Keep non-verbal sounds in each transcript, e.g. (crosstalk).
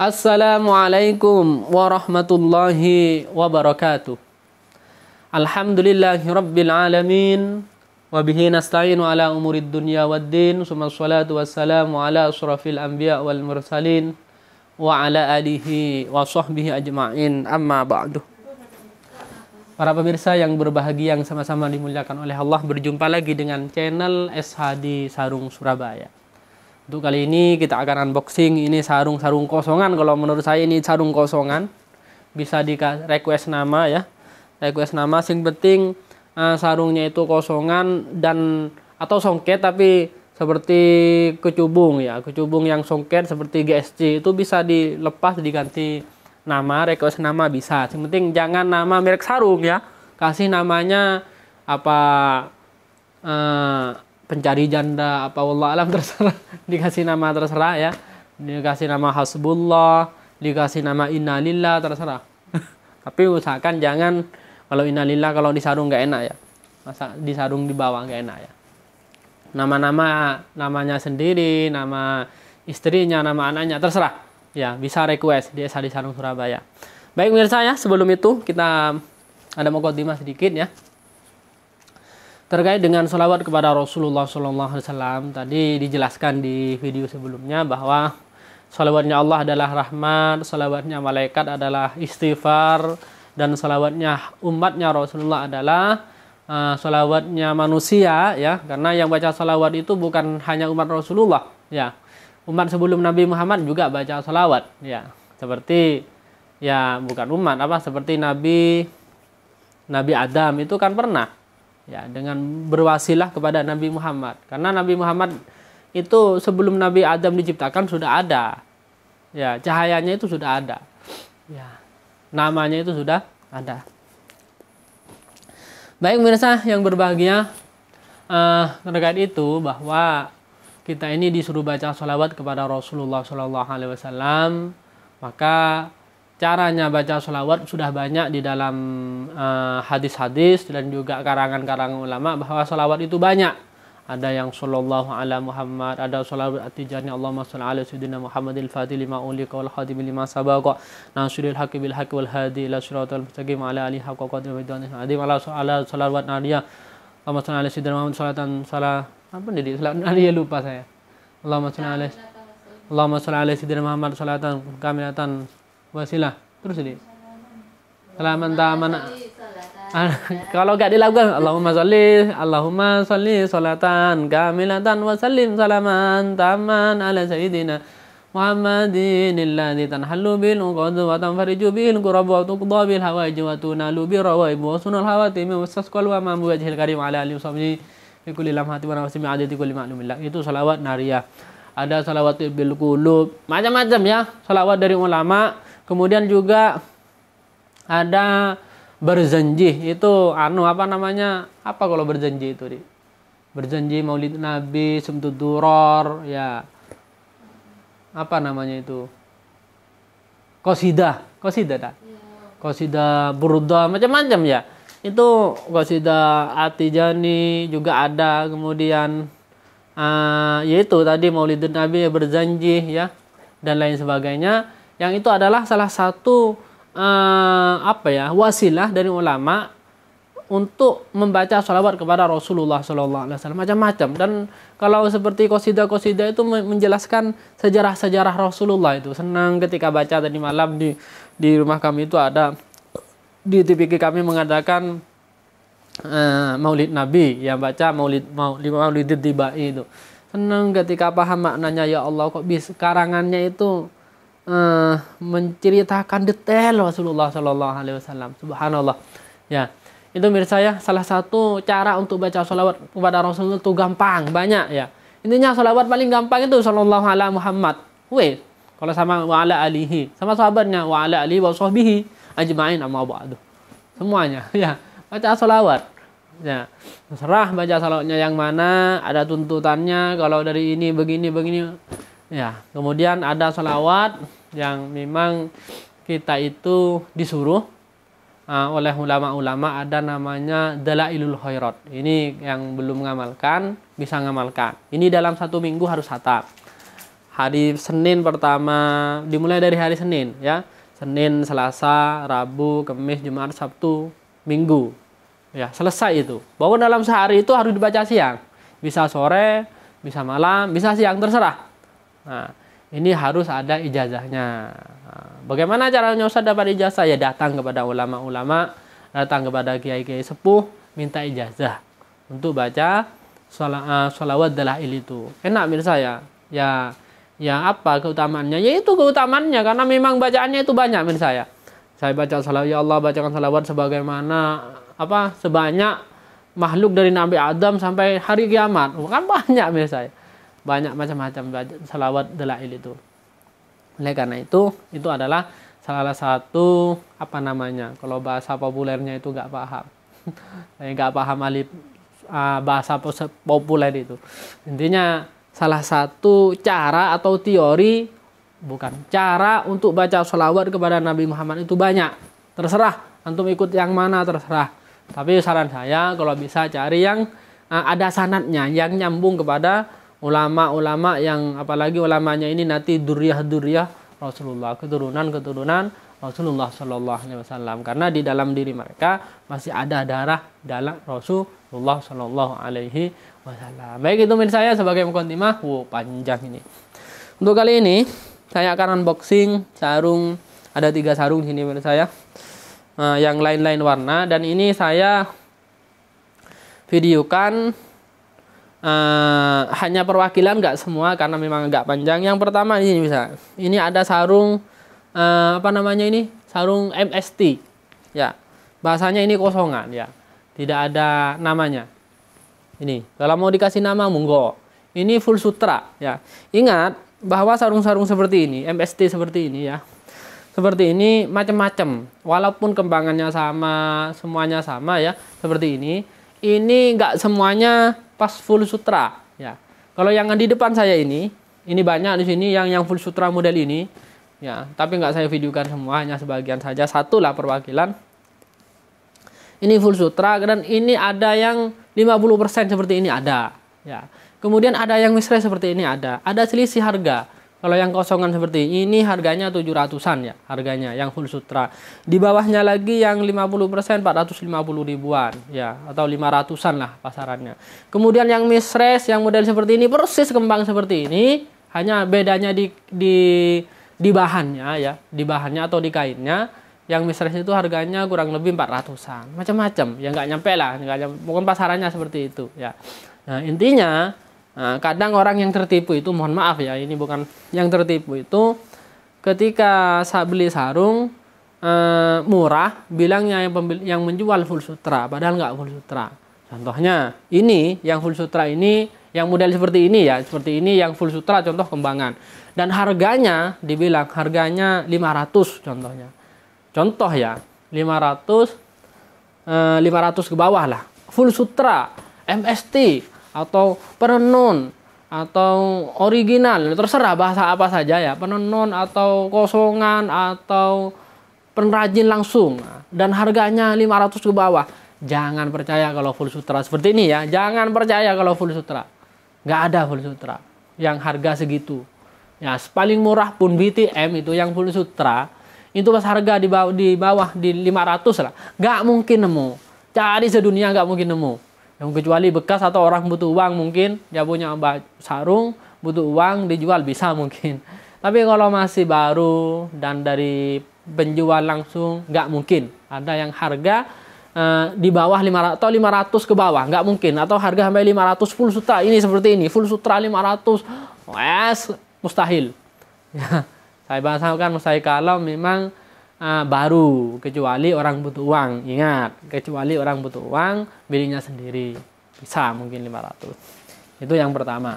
Assalamualaikum warahmatullahi wabarakatuh. Alhamdulillahirabbil alamin wa bihi nasta'inu ala umurid dunya waddin. din salatu wassalamu ala asrafil anbiya wal mursalin. Wa ala alihi wa sahbihi ajma'in. Amma ba'du. Para pemirsa yang berbahagia yang sama-sama dimuliakan oleh Allah berjumpa lagi dengan channel SHD Sarung Surabaya. Untuk kali ini kita akan unboxing ini sarung-sarung kosongan. Kalau menurut saya ini sarung kosongan. Bisa di request nama ya. Request nama sing penting uh, sarungnya itu kosongan dan atau songket tapi seperti kecubung ya. Kecubung yang songket seperti GSC itu bisa dilepas diganti nama, request nama bisa. Sing penting jangan nama merek sarung ya. Kasih namanya apa uh, pencari janda apa Allah alam (laughs) terserah dikasih nama terserah ya dikasih nama hasbullah dikasih nama innalillah terserah (laughs) tapi usahakan jangan kalau innalillah kalau disarung nggak enak ya masa disarung di bawah nggak enak ya nama-nama namanya sendiri nama istrinya nama anaknya terserah ya bisa request di Sari Sarung Surabaya baik mirsa ya sebelum itu kita ada mau kodimah sedikit ya Terkait dengan sholawat kepada Rasulullah SAW, tadi dijelaskan di video sebelumnya bahwa sholawatnya Allah adalah rahmat, sholawatnya malaikat adalah istighfar, dan sholawatnya umatnya Rasulullah adalah uh, manusia ya karena yang baca selawat itu bukan hanya umat Rasulullah ya umat sebelum Nabi Muhammad juga baca selawat ya seperti ya bukan umat apa seperti Nabi Nabi Adam itu kan pernah ya dengan berwasilah kepada Nabi Muhammad karena Nabi Muhammad itu sebelum Nabi Adam diciptakan sudah ada ya cahayanya itu sudah ada ya namanya itu sudah ada baik pemirsa yang berbahagia uh, eh, terkait itu bahwa kita ini disuruh baca sholawat kepada Rasulullah Shallallahu Alaihi Wasallam maka caranya baca sholawat sudah banyak di dalam eh, hadis-hadis uh, dan juga karangan-karangan ulama bahwa sholawat itu banyak ada yang sallallahu ala Muhammad ada sholawat atijani Allahumma sholli ala sayyidina Muhammadil fadil lima ulika wal khadim lima sabaqa nasiril haqqi bil haqqi wal hadi ila siratal mustaqim ala ali haqqa wa midan adim ala ala sholawat nadia Allahumma sholli ala sayyidina Muhammad sholatan salah apa jadi sholawat nadia lupa saya Allahumma sholli ala Allahumma sholli ala sayyidina Muhammad sholatan kamilatan wasilah terus ini salaman taman (laughs) kalau gak dilakukan Allahumma sholli Allahumma sholli salatan kamilatan wa sallim salaman taman ala sayyidina Muhammadin alladhi tanhallu bil uqad wa tanfariju bil qurab wa tuqda bil hawaij wa tunalu bi rawaib wa sunal hawatim wa sasqal wa ma wajhil karim ala alihi washabihi fi kulli lamhati wa nafsi adati kulli ma'lumillah itu salawat nariyah ada salawat bil qulub macam-macam ya salawat dari ulama Kemudian juga ada berjanji itu anu apa namanya? Apa kalau berjanji itu, Di? Berjanji Maulid Nabi, Sumtu Duror, ya. Apa namanya itu? Kosida, kosida dah. kosida ya. Burda macam-macam ya. Itu kosida Atijani juga ada, kemudian uh, yaitu tadi Maulid Nabi berjanji ya dan lain sebagainya yang itu adalah salah satu eh, apa ya wasilah dari ulama untuk membaca sholawat kepada Rasulullah Sallallahu Alaihi Wasallam macam-macam dan kalau seperti kosida kosida itu menjelaskan sejarah-sejarah Rasulullah itu senang ketika baca tadi malam di di rumah kami itu ada di TPK kami mengadakan uh, Maulid Nabi yang baca Maulid Maulid Maulid tiba itu senang ketika paham maknanya ya Allah kok bis karangannya itu Eh, menceritakan detail Rasulullah Shallallahu Alaihi Wasallam. Subhanallah. Ya, itu mirsa ya salah satu cara untuk baca sholawat kepada Rasulullah itu gampang banyak ya. Intinya sholawat paling gampang itu Shallallahu Alaihi Muhammad. Weh, kalau sama wa alihi, sama sahabatnya wa ala alihi wa sahbihi ajma'in amma ba'du. Semuanya (laughs) ya, baca sholawat. Ya, serah baca salawatnya yang mana, ada tuntutannya. Kalau dari ini begini begini, Ya, kemudian ada sholawat yang memang kita itu disuruh uh, oleh ulama-ulama ada namanya dalailul khairat. Ini yang belum mengamalkan bisa mengamalkan. Ini dalam satu minggu harus hatam. Hari Senin pertama dimulai dari hari Senin ya. Senin, Selasa, Rabu, Kamis, Jumat, Sabtu, Minggu. Ya, selesai itu. Bahwa dalam sehari itu harus dibaca siang. Bisa sore, bisa malam, bisa siang terserah Nah, ini harus ada ijazahnya. Nah, bagaimana caranya Ustaz dapat ijazah? Ya datang kepada ulama-ulama, datang kepada kiai-kiai sepuh, minta ijazah untuk baca sholawat eh, dalail itu. Enak mirsa ya. Ya ya apa keutamannya Ya itu keutamannya karena memang bacaannya itu banyak mirsa ya. Saya baca salawat ya Allah bacakan salawat sebagaimana apa sebanyak makhluk dari Nabi Adam sampai hari kiamat. Kan banyak mirsa ya banyak macam-macam salawat dalail itu oleh karena itu itu adalah salah satu apa namanya kalau bahasa populernya itu nggak paham saya (laughs) eh, nggak paham alif uh, bahasa populer itu intinya salah satu cara atau teori bukan cara untuk baca salawat kepada Nabi Muhammad itu banyak terserah antum ikut yang mana terserah tapi saran saya kalau bisa cari yang uh, ada sanatnya yang nyambung kepada ulama-ulama yang apalagi ulamanya ini nanti duriah-duriah Rasulullah keturunan-keturunan Rasulullah Shallallahu Alaihi Wasallam karena di dalam diri mereka masih ada darah dalam Rasulullah Shallallahu Alaihi Wasallam. Baik itu min saya sebagai mukadimah. Wow panjang ini. Untuk kali ini saya akan unboxing sarung ada tiga sarung sini menurut saya eh, yang lain-lain warna dan ini saya videokan uh, hanya perwakilan nggak semua karena memang nggak panjang. Yang pertama ini bisa. Ini ada sarung uh, apa namanya ini? Sarung MST. Ya. Bahasanya ini kosongan ya. Tidak ada namanya. Ini kalau mau dikasih nama monggo. Ini full sutra ya. Ingat bahwa sarung-sarung seperti ini, MST seperti ini ya. Seperti ini macam-macam. Walaupun kembangannya sama, semuanya sama ya, seperti ini. Ini nggak semuanya pas full sutra ya. Kalau yang di depan saya ini, ini banyak di sini yang yang full sutra model ini ya, tapi nggak saya videokan semua, hanya sebagian saja satu lah perwakilan. Ini full sutra dan ini ada yang 50% seperti ini ada ya. Kemudian ada yang misre seperti ini ada, ada selisih harga. Kalau yang kosongan seperti ini ini harganya 700-an ya harganya yang full sutra. Di bawahnya lagi yang 50% 450 ribuan ya atau 500-an lah pasarannya. Kemudian yang misres yang model seperti ini persis kembang seperti ini hanya bedanya di di di bahannya ya, di bahannya atau di kainnya. Yang misres itu harganya kurang lebih 400-an. Macam-macam, ya nggak nyampe lah, nggak nyampe. Mungkin pasarannya seperti itu ya. Nah, intinya Nah, kadang orang yang tertipu itu mohon maaf ya, ini bukan yang tertipu itu ketika saya beli sarung eh, murah, bilangnya yang pembeli, yang menjual full sutra, padahal nggak full sutra. Contohnya ini yang full sutra ini yang model seperti ini ya, seperti ini yang full sutra contoh kembangan. Dan harganya dibilang harganya 500 contohnya. Contoh ya, 500 eh, 500 ke bawah lah. Full sutra MST atau penenun atau original terserah bahasa apa saja ya penenun atau kosongan atau penrajin langsung dan harganya 500 ke bawah jangan percaya kalau full sutra seperti ini ya jangan percaya kalau full sutra nggak ada full sutra yang harga segitu ya paling murah pun BTM itu yang full sutra itu pas harga di bawah di bawah di 500 lah nggak mungkin nemu cari sedunia nggak mungkin nemu yang kecuali bekas atau orang butuh uang mungkin dia punya sarung butuh uang dijual bisa (laughs) mungkin tapi kalau masih baru dan dari penjual langsung nggak mungkin ada yang harga eh, di bawah 500 atau 500 ke bawah nggak mungkin atau harga sampai 500 full sutra ini seperti ini full sutra 500 wes mustahil (laughs) ya saya bahasakan mustahil kalau memang uh, baru kecuali orang butuh uang ingat kecuali orang butuh uang belinya sendiri bisa mungkin 500 itu yang pertama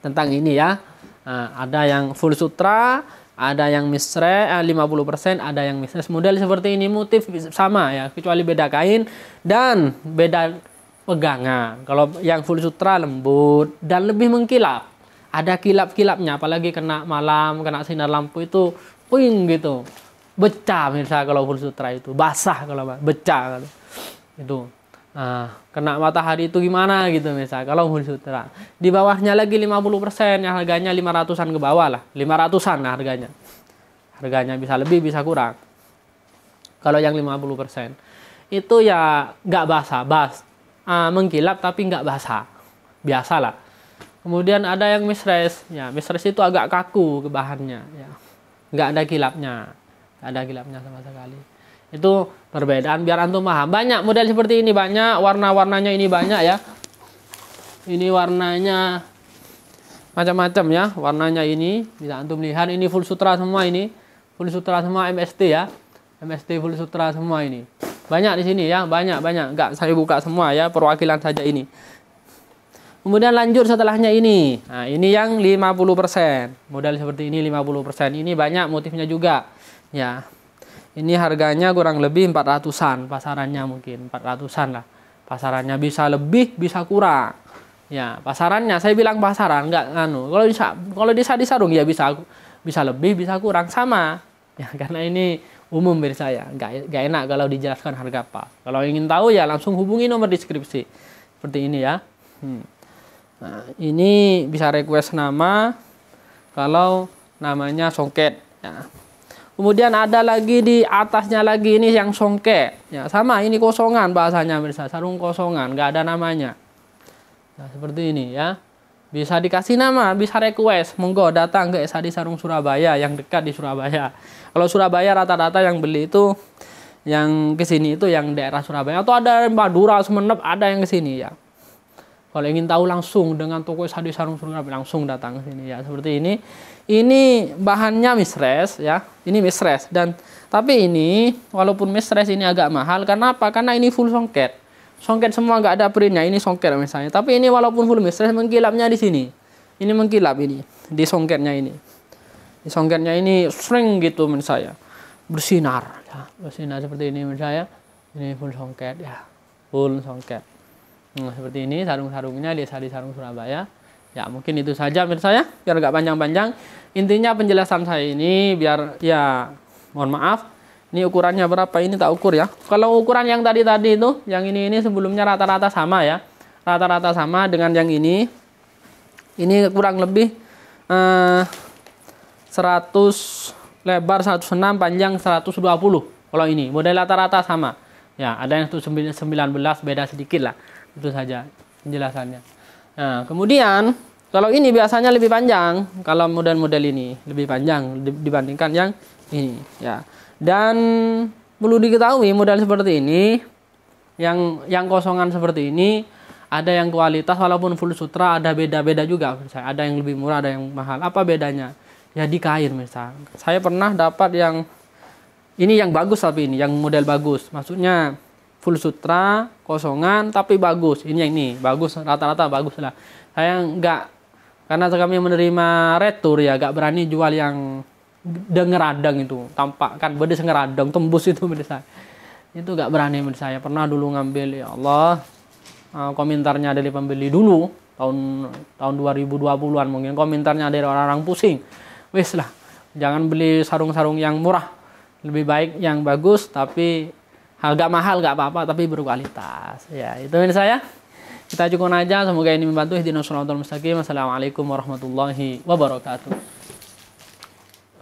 tentang ini ya uh, ada yang full sutra ada yang misre ah, uh, 50% ada yang misre model seperti ini motif sama ya kecuali beda kain dan beda pegangan kalau yang full sutra lembut dan lebih mengkilap ada kilap-kilapnya apalagi kena malam kena sinar lampu itu puing gitu Becah misal kalau full sutra itu. Basah kalau becah kalau. Itu. Nah, kena matahari itu gimana gitu misal kalau full sutra. Di bawahnya lagi 50% yang harganya 500-an ke bawah lah. 500-an lah harganya. Harganya bisa lebih bisa kurang. Kalau yang 50% persen itu ya nggak basah, bas uh, mengkilap tapi nggak basah. Biasalah. Kemudian ada yang misres ya misres itu agak kaku ke bahannya, ya nggak ada kilapnya. Tidak ada kilapnya sama sekali. Itu perbedaan biar antum paham. Banyak model seperti ini banyak, warna-warnanya ini banyak ya. Ini warnanya macam-macam ya, warnanya ini bisa antum lihat ini full sutra semua ini. Full sutra semua MST ya. MST full sutra semua ini. Banyak di sini ya, banyak banyak. Enggak saya buka semua ya, perwakilan saja ini. Kemudian lanjut setelahnya ini. Nah, ini yang 50%. Modal seperti ini 50%. Ini banyak motifnya juga. Ya. Ini harganya kurang lebih 400-an pasarannya mungkin, 400-an lah. Pasarannya bisa lebih, bisa kurang. Ya, pasarannya saya bilang pasaran enggak anu. Kalau bisa kalau bisa disarung ya bisa bisa lebih, bisa kurang sama. Ya, (laughs) karena ini umum dari saya. Enggak enggak enak kalau dijelaskan harga apa. Kalau ingin tahu ya langsung hubungi nomor deskripsi. Seperti ini ya. Hmm. Nah, ini bisa request nama kalau namanya songket. Ya. Kemudian ada lagi di atasnya lagi ini yang songket. Ya, sama ini kosongan bahasanya bisa sarung kosongan, nggak ada namanya. Nah, seperti ini ya. Bisa dikasih nama, bisa request. Monggo datang ke SAD Sarung Surabaya yang dekat di Surabaya. Kalau Surabaya rata-rata yang beli itu yang ke sini itu yang daerah Surabaya atau ada yang Madura, Sumeneb ada yang ke sini ya. Kalau ingin tahu langsung dengan toko hadis sarung surga langsung datang ke sini ya seperti ini. Ini bahannya misres ya. Ini misres dan tapi ini walaupun misres ini agak mahal karena apa? Karena ini full songket. Songket semua nggak ada printnya. Ini songket misalnya. Tapi ini walaupun full misres mengkilapnya di sini. Ini mengkilap ini di songketnya ini. Di songketnya ini sering gitu menurut saya. Bersinar ya. Bersinar seperti ini menurut saya. Ini full songket ya. Full songket. Nah, seperti ini sarung-sarungnya di Sari Sarung Surabaya. Ya, mungkin itu saja menurut saya biar nggak panjang-panjang. Intinya penjelasan saya ini biar ya mohon maaf. Ini ukurannya berapa ini tak ukur ya. Kalau ukuran yang tadi-tadi itu, yang ini ini sebelumnya rata-rata sama ya. Rata-rata sama dengan yang ini. Ini kurang lebih eh, 100 lebar 106 panjang 120 kalau ini model rata-rata sama ya ada yang 19 beda sedikit lah itu saja penjelasannya. Nah, kemudian kalau ini biasanya lebih panjang, kalau model-model ini lebih panjang dibandingkan yang ini ya. Dan perlu diketahui model seperti ini yang yang kosongan seperti ini ada yang kualitas walaupun full sutra ada beda-beda juga misalnya ada yang lebih murah ada yang mahal apa bedanya ya di kain misal saya pernah dapat yang ini yang bagus tapi ini yang model bagus maksudnya full sutra kosongan tapi bagus ini yang ini bagus rata-rata bagus lah saya nggak karena kami menerima retur ya nggak berani jual yang dengeradang itu tampak kan bedes ngeradang tembus itu bedes saya itu nggak berani bedes saya pernah dulu ngambil ya Allah eh, komentarnya dari pembeli dulu tahun tahun 2020-an mungkin komentarnya dari orang-orang pusing wes lah jangan beli sarung-sarung yang murah lebih baik yang bagus tapi harga mahal nggak apa-apa tapi berkualitas ya itu menurut saya kita cukup aja semoga ini membantu ihdinash mustaqim wassalamualaikum warahmatullahi wabarakatuh